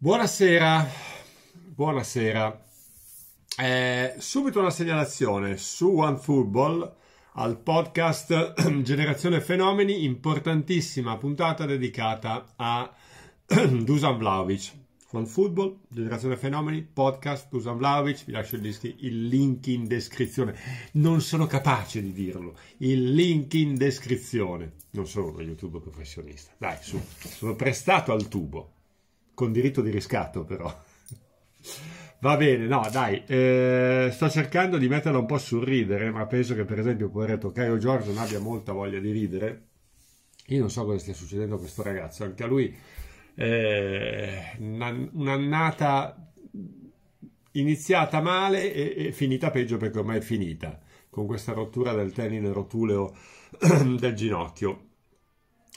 Buonasera, buonasera. Eh, subito una segnalazione su OneFootball al podcast Generazione Fenomeni, importantissima puntata dedicata a Dusan Vlaovic. OneFootball, Generazione Fenomeni, podcast Dusan Vlaovic, vi lascio il link in descrizione. Non sono capace di dirlo, il link in descrizione. Non sono uno youtuber professionista, dai su, sono prestato al tubo con diritto di riscatto però. Va bene, no, dai, eh, sto cercando di metterla un po' sul ridere, ma penso che per esempio poveretto Caio Giorgio non abbia molta voglia di ridere. Io non so cosa stia succedendo a questo ragazzo, anche a lui eh, un'annata iniziata male e, e, finita peggio perché ormai è finita, con questa rottura del tenine rotuleo del ginocchio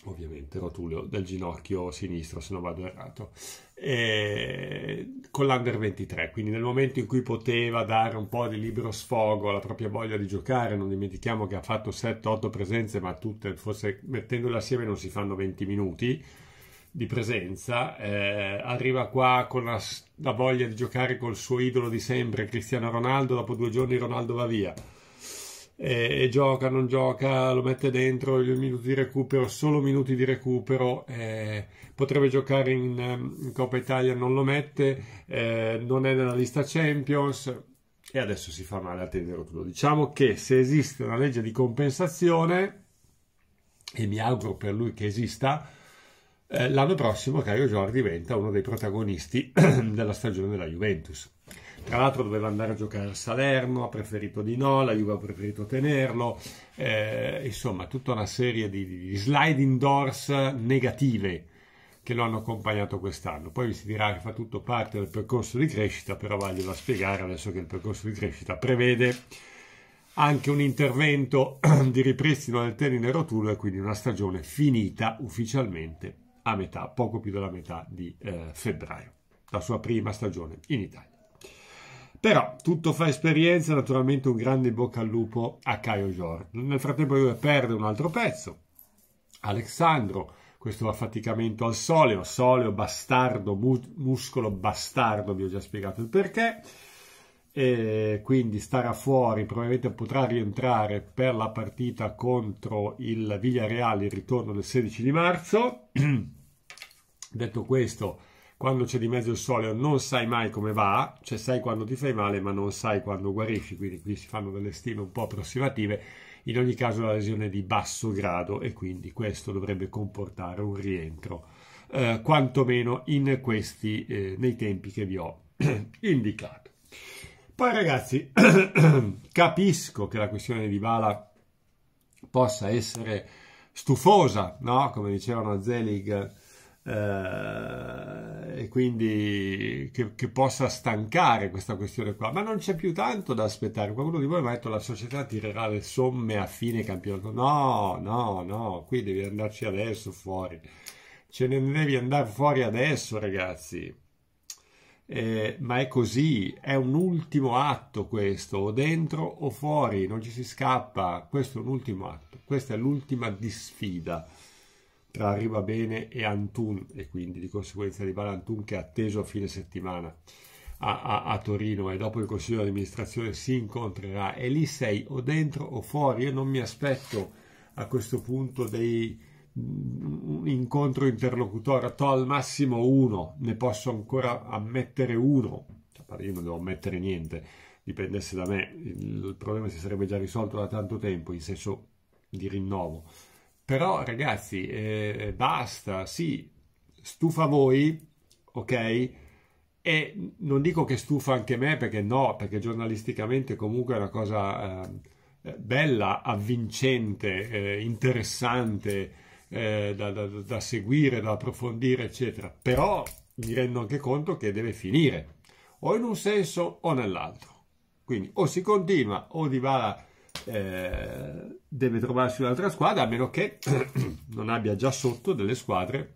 ovviamente rotulio del ginocchio sinistro se non vado errato e con l'under 23 quindi nel momento in cui poteva dare un po' di libero sfogo alla propria voglia di giocare non dimentichiamo che ha fatto 7-8 presenze ma tutte forse mettendole assieme non si fanno 20 minuti di presenza eh, arriva qua con la, la voglia di giocare col suo idolo di sempre Cristiano Ronaldo dopo due giorni Ronaldo va via e gioca, non gioca, lo mette dentro, i minuti di recupero, solo minuti di recupero, eh, potrebbe giocare in, in, Coppa Italia, non lo mette, eh, non è nella lista Champions e adesso si fa male a tenere tutto. Diciamo che se esiste una legge di compensazione, e mi auguro per lui che esista, eh, l'anno prossimo Caio Giorgi diventa uno dei protagonisti della stagione della Juventus. Tra l'altro doveva andare a giocare a Salerno, ha preferito di no, la Juve ha preferito tenerlo. Eh, insomma, tutta una serie di, di sliding doors negative che lo hanno accompagnato quest'anno. Poi vi si dirà che fa tutto parte del percorso di crescita, però vaglielo a spiegare adesso che il percorso di crescita prevede anche un intervento di ripristino del tenine rotulo e quindi una stagione finita ufficialmente a metà, poco più della metà di eh, febbraio, la sua prima stagione in Italia. Però tutto fa esperienza, naturalmente un grande bocca al lupo a Caio Giorgio Nel frattempo lui perde un altro pezzo, Alessandro, questo affaticamento al soleo, soleo bastardo, mu- muscolo bastardo, vi ho già spiegato il perché. E quindi starà fuori, probabilmente potrà rientrare per la partita contro il Villareal, il ritorno del 16 di marzo. Detto questo, quando c'è di mezzo il sole non sai mai come va, cioè sai quando ti fai male ma non sai quando guarisci, quindi qui si fanno delle stime un po' approssimative, in ogni caso la lesione è di basso grado e quindi questo dovrebbe comportare un rientro, eh, quantomeno in questi, eh, nei tempi che vi ho indicato. Poi ragazzi, capisco che la questione di Bala possa essere stufosa, no? come dicevano a Zelig, eh, e quindi che, che, possa stancare questa questione qua. Ma non c'è più tanto da aspettare. Qualcuno di voi mi ha detto la società tirerà le somme a fine campionato. No, no, no, qui devi andarci adesso fuori. Ce ne devi andare fuori adesso, ragazzi. Eh, ma è così, è un ultimo atto questo, o dentro o fuori, non ci si scappa, questo è un ultimo atto, questa è l'ultima disfida tra Ribabene e Antun e quindi di conseguenza di Bala Antun che è atteso a fine settimana a, a, a Torino e dopo il consiglio di amministrazione si incontrerà e lì sei o dentro o fuori io non mi aspetto a questo punto dei, un incontro interlocutore to al massimo uno ne posso ancora ammettere uno io non devo ammettere niente dipendesse da me il problema si sarebbe già risolto da tanto tempo in senso di rinnovo però ragazzi, eh, basta, sì, stufa voi, ok? E non dico che stufa anche me, perché no, perché giornalisticamente comunque è una cosa eh, eh, bella, avvincente, eh, interessante, eh, da, da, da, seguire, da approfondire, eccetera. Però mi rendo anche conto che deve finire, o in un senso o nell'altro. Quindi o si continua o di Dybala eh, deve trovarsi un'altra squadra a meno che non abbia già sotto delle squadre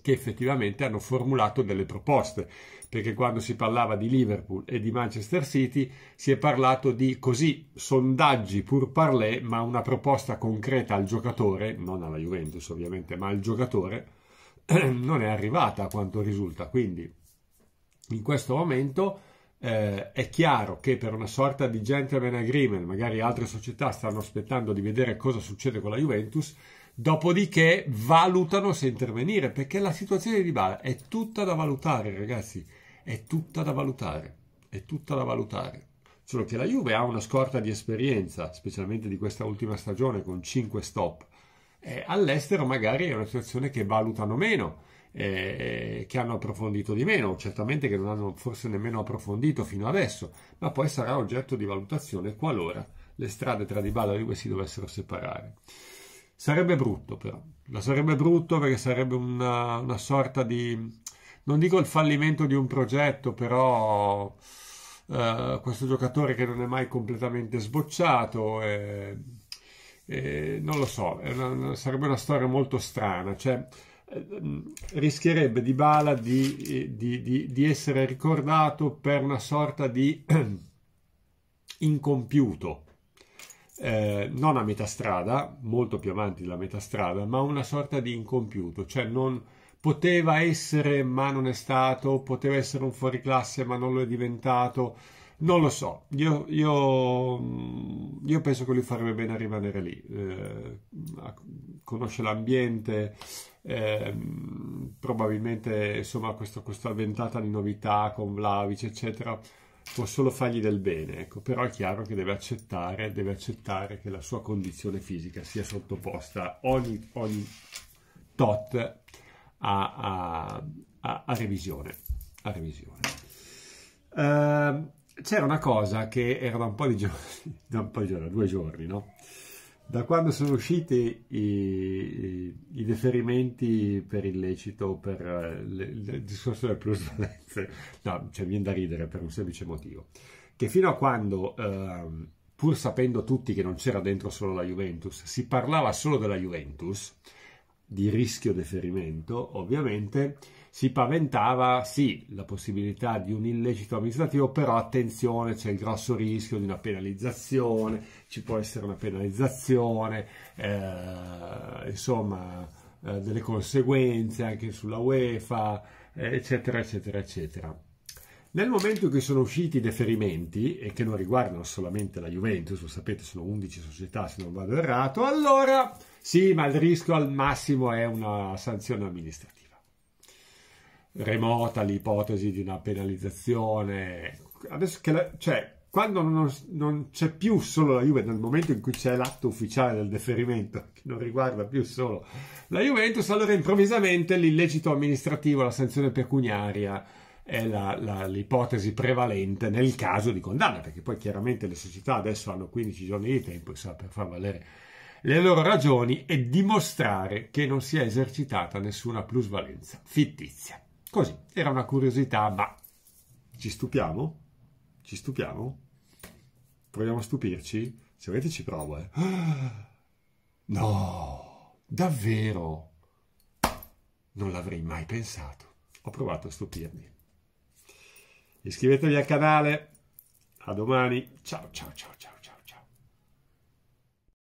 che effettivamente hanno formulato delle proposte, perché quando si parlava di Liverpool e di Manchester City si è parlato di così sondaggi pur parlé, ma una proposta concreta al giocatore, non alla Juventus ovviamente, ma al giocatore, non è arrivata a quanto risulta. Quindi in questo momento eh, è chiaro che per una sorta di gentleman agreement, magari altre società stanno aspettando di vedere cosa succede con la Juventus, dopodiché valutano se intervenire, perché la situazione di Bala è tutta da valutare, ragazzi, è tutta da valutare, è tutta da valutare. Solo che la Juve ha una scorta di esperienza, specialmente di questa ultima stagione con 5 stop. Eh, all'estero magari è una situazione che valutano meno eh, che hanno approfondito di meno, certamente che non hanno forse nemmeno approfondito fino adesso, ma poi sarà oggetto di valutazione qualora le strade tra Dybala e Juve si dovessero separare. Sarebbe brutto però, la sarebbe brutto perché sarebbe una, una sorta di, non dico il fallimento di un progetto, però eh, questo giocatore che non è mai completamente sbocciato, eh, eh non lo so, una, sarebbe una storia molto strana. Cioè, eh, rischierebbe di Bala di, eh, di, di, di, essere ricordato per una sorta di incompiuto, eh, non a metà strada, molto più avanti della metà strada, ma una sorta di incompiuto, cioè non poteva essere ma non è stato, poteva essere un fuoriclasse ma non lo è diventato, non lo so, io, io, mm, io, penso che lui farebbe bene a rimanere lì, eh, conosce l'ambiente, Ehm, probabilmente insomma questo, questa ventata di novità con Vlaovic eccetera può solo fargli del bene, ecco. però è chiaro che deve accettare, deve accettare che la sua condizione fisica sia sottoposta ogni, ogni tot a, a, a, a revisione. revisione. Uh, c'era una cosa che era da un po' di giorni, da un po' di giorni, due giorni, no? Da quando sono usciti i, i deferimenti per illecito, per eh, le, il discorso delle plusvalenze, no, cioè viene da ridere per un semplice motivo, che fino a quando, eh, pur sapendo tutti che non c'era dentro solo la Juventus, si parlava solo della Juventus, di rischio deferimento, ovviamente, si paventava sì la possibilità di un illecito amministrativo, però attenzione c'è il grosso rischio di una penalizzazione, ci può essere una penalizzazione, eh, insomma eh, delle conseguenze anche sulla UEFA, eh, eccetera, eccetera, eccetera. Nel momento in cui sono usciti i deferimenti, e che non riguardano solamente la Juventus, lo sapete sono 11 società se non vado errato, allora sì, ma il rischio al massimo è una sanzione amministrativa remota l'ipotesi di una penalizzazione. Adesso che la, cioè, quando non, non, c'è più solo la Juve, nel momento in cui c'è l'atto ufficiale del deferimento, che non riguarda più solo la Juventus, allora improvvisamente l'illecito amministrativo, la sanzione pecuniaria è la, la, l'ipotesi prevalente nel caso di condanna, perché poi chiaramente le società adesso hanno 15 giorni di tempo so, per far valere le loro ragioni e dimostrare che non si è esercitata nessuna plusvalenza fittizia. Così, era una curiosità, ma ci stupiamo? Ci stupiamo? Proviamo a stupirci? Se volete ci provo, eh. No, davvero? Non l'avrei mai pensato. Ho provato a stupirmi. Iscrivetevi al canale. A domani. Ciao, ciao, ciao, ciao.